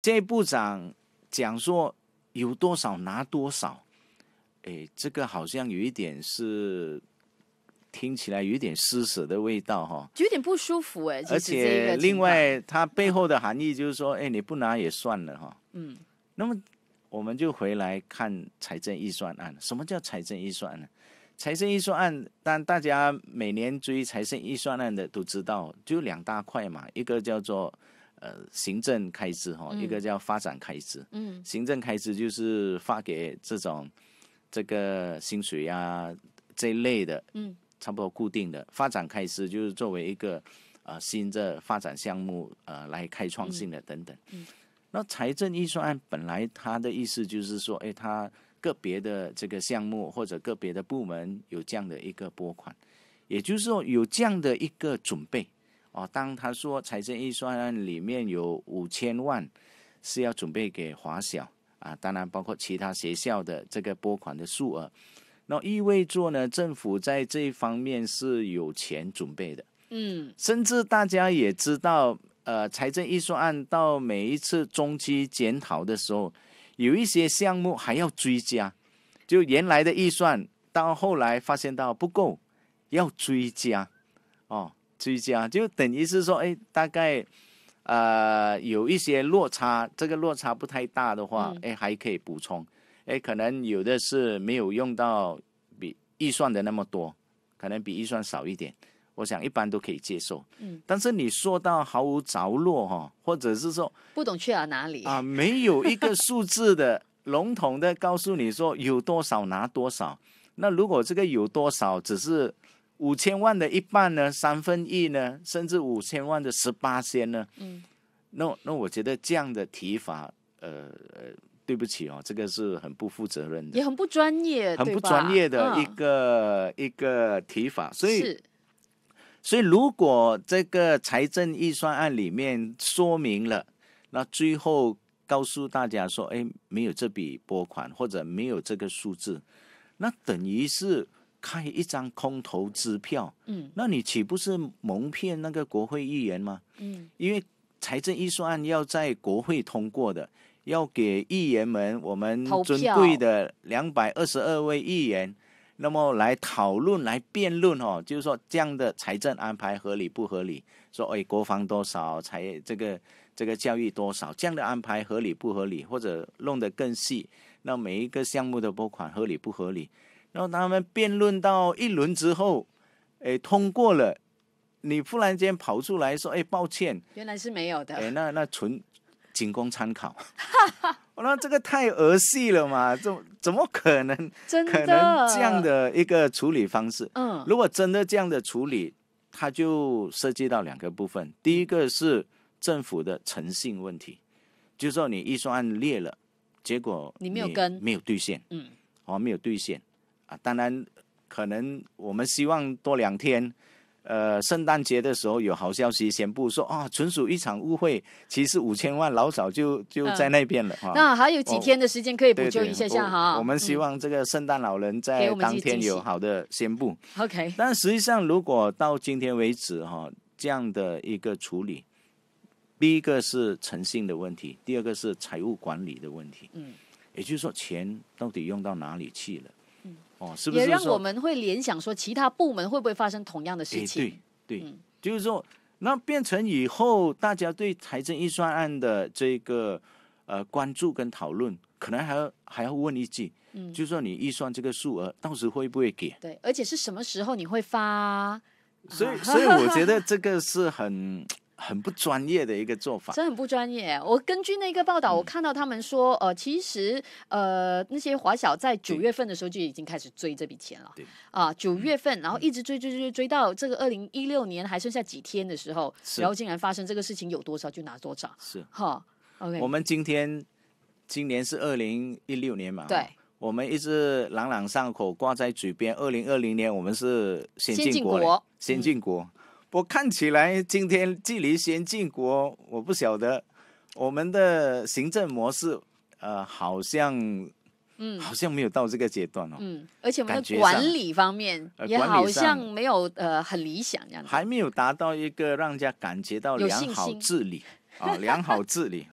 这部长讲说，有多少拿多少，哎，这个好像有一点是听起来有点施舍的味道哈，有点不舒服哎。而且另外，它背后的含义就是说，哎，你不拿也算了哈。嗯，那么我们就回来看财政预算案。什么叫财政预算呢？财政预算案，但大家每年追财政预算案的都知道，就两大块嘛，一个叫做。呃，行政开支哈，一个叫发展开支。嗯，行政开支就是发给这种这个薪水啊这一类的。嗯，差不多固定的。发展开支就是作为一个呃新的发展项目呃来开创性的等等。嗯，那财政预算案本来他的意思就是说，哎，他个别的这个项目或者个别的部门有这样的一个拨款，也就是说有这样的一个准备。哦，当他说财政预算案里面有五千万是要准备给华小啊，当然包括其他学校的这个拨款的数额，那意味着呢，政府在这一方面是有钱准备的。嗯，甚至大家也知道，呃，财政预算案到每一次中期检讨的时候，有一些项目还要追加，就原来的预算到后来发现到不够，要追加，哦。追加，就等于是说，哎，大概，呃，有一些落差，这个落差不太大的话，哎，还可以补充，哎，可能有的是没有用到比预算的那么多，可能比预算少一点，我想一般都可以接受。嗯，但是你说到毫无着落哈，或者是说不懂去了哪里啊，没有一个数字的笼统的告诉你说有多少拿多少，那如果这个有多少只是。五千万的一半呢，三分亿呢，甚至五千万的十八仙呢，嗯，那那我觉得这样的提法，呃呃，对不起哦，这个是很不负责任的，也很不专业，很不专业的一个一个提法，所以所以如果这个财政预算案里面说明了，那最后告诉大家说，哎，没有这笔拨款或者没有这个数字，那等于是。开一张空头支票，嗯，那你岂不是蒙骗那个国会议员吗？嗯，因为财政预算案要在国会通过的，要给议员们，我们尊贵的两百二十二位议员，那么来讨论、来辩论，哦，就是说这样的财政安排合理不合理？说，哎，国防多少，财这个这个教育多少，这样的安排合理不合理？或者弄得更细，那每一个项目的拨款合理不合理？然后他们辩论到一轮之后，哎，通过了。你忽然间跑出来说：“哎，抱歉，原来是没有的。”哎，那那纯仅供参考。我 那这个太儿戏了嘛？怎怎么可能？真的？可能这样的一个处理方式。嗯，如果真的这样的处理，它就涉及到两个部分。第一个是政府的诚信问题，就是说你预算案列了，结果你没有跟，没有兑现。嗯，哦，没有兑现。啊，当然，可能我们希望多两天，呃，圣诞节的时候有好消息宣布说，啊，纯属一场误会，其实五千万老早就就在那边了。哈，那还有几天的时间可以补救一下下哈。我们希望这个圣诞老人在当天有好的宣布。OK。但实际上，如果到今天为止哈，这样的一个处理，第一个是诚信的问题，第二个是财务管理的问题。嗯。也就是说，钱到底用到哪里去了？哦，是不是也让我们会联想说，其他部门会不会发生同样的事情？对，对，就是说，那变成以后，大家对财政预算案的这个呃关注跟讨论，可能还要还要问一句，嗯，就说你预算这个数额，到时会不会给？对，而且是什么时候你会发？所以，所以我觉得这个是很。很不专业的一个做法，真很不专业。我根据那个报道，我看到他们说，呃，其实，呃，那些华小在九月份的时候就已经开始追这笔钱了，对啊，九月份，然后一直追追追追，追到这个二零一六年还剩下几天的时候，然后竟然发生这个事情，有多少就拿多少，是哈。OK，我们今天今年是二零一六年嘛，对，我们一直朗朗上口挂在嘴边，二零二零年我们是先进国，先进国。我看起来今天距离先进国，我不晓得我们的行政模式，呃，好像，嗯，好像没有到这个阶段哦。嗯，而且我们的管理方面也好像没有呃很理想这样。还没有达到一个让人家感觉到良好治理啊，良好治理。